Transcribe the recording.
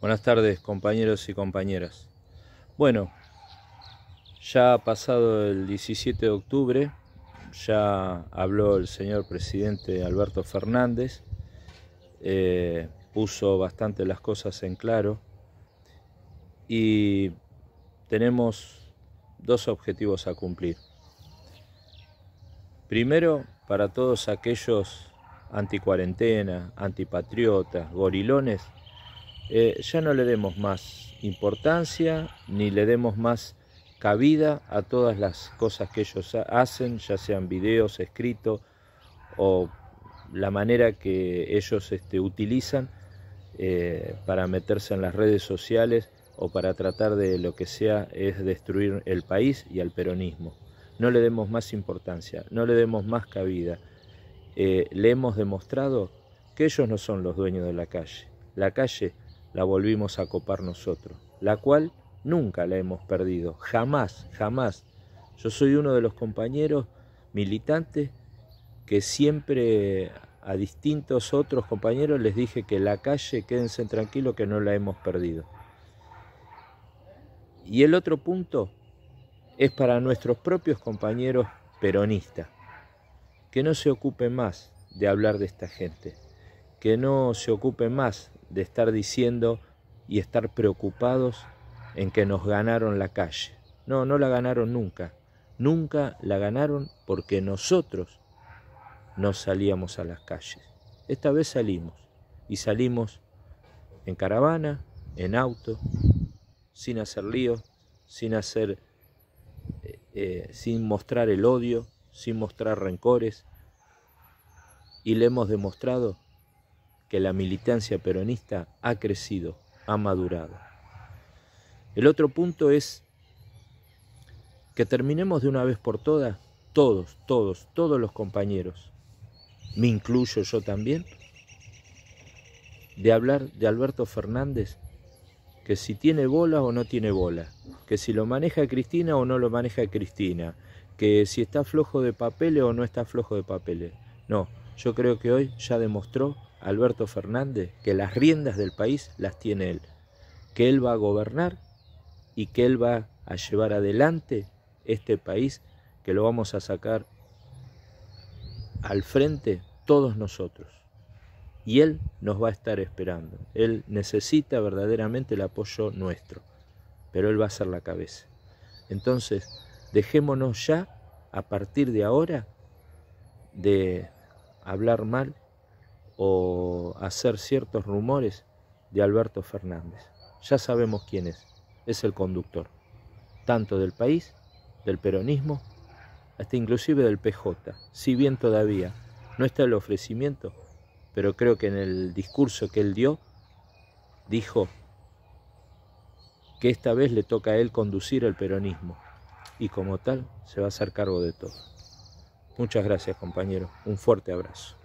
Buenas tardes compañeros y compañeras. Bueno, ya ha pasado el 17 de octubre, ya habló el señor presidente Alberto Fernández, eh, puso bastante las cosas en claro y tenemos dos objetivos a cumplir. Primero, para todos aquellos anticuarentena, antipatriotas, gorilones, eh, ya no le demos más importancia ni le demos más cabida a todas las cosas que ellos hacen, ya sean videos, escritos o la manera que ellos este, utilizan eh, para meterse en las redes sociales o para tratar de lo que sea es destruir el país y al peronismo. No le demos más importancia, no le demos más cabida. Eh, le hemos demostrado que ellos no son los dueños de la calle. La calle la volvimos a copar nosotros, la cual nunca la hemos perdido, jamás, jamás. Yo soy uno de los compañeros militantes que siempre a distintos otros compañeros les dije que la calle, quédense tranquilos que no la hemos perdido. Y el otro punto es para nuestros propios compañeros peronistas, que no se ocupen más de hablar de esta gente, que no se ocupen más de estar diciendo y estar preocupados en que nos ganaron la calle. No, no la ganaron nunca. Nunca la ganaron porque nosotros no salíamos a las calles. Esta vez salimos y salimos en caravana, en auto, sin hacer lío, sin hacer, eh, eh, sin mostrar el odio, sin mostrar rencores. Y le hemos demostrado que la militancia peronista ha crecido, ha madurado. El otro punto es que terminemos de una vez por todas, todos, todos, todos los compañeros, me incluyo yo también, de hablar de Alberto Fernández, que si tiene bola o no tiene bola, que si lo maneja Cristina o no lo maneja Cristina, que si está flojo de papeles o no está flojo de papeles. No, yo creo que hoy ya demostró Alberto Fernández que las riendas del país las tiene él, que él va a gobernar y que él va a llevar adelante este país que lo vamos a sacar al frente todos nosotros. Y Él nos va a estar esperando. Él necesita verdaderamente el apoyo nuestro, pero Él va a ser la cabeza. Entonces, dejémonos ya, a partir de ahora, de hablar mal o hacer ciertos rumores de Alberto Fernández. Ya sabemos quién es, es el conductor, tanto del país, del peronismo, hasta inclusive del PJ, si bien todavía no está el ofrecimiento, pero creo que en el discurso que él dio, dijo que esta vez le toca a él conducir el peronismo y como tal se va a hacer cargo de todo. Muchas gracias compañero, un fuerte abrazo.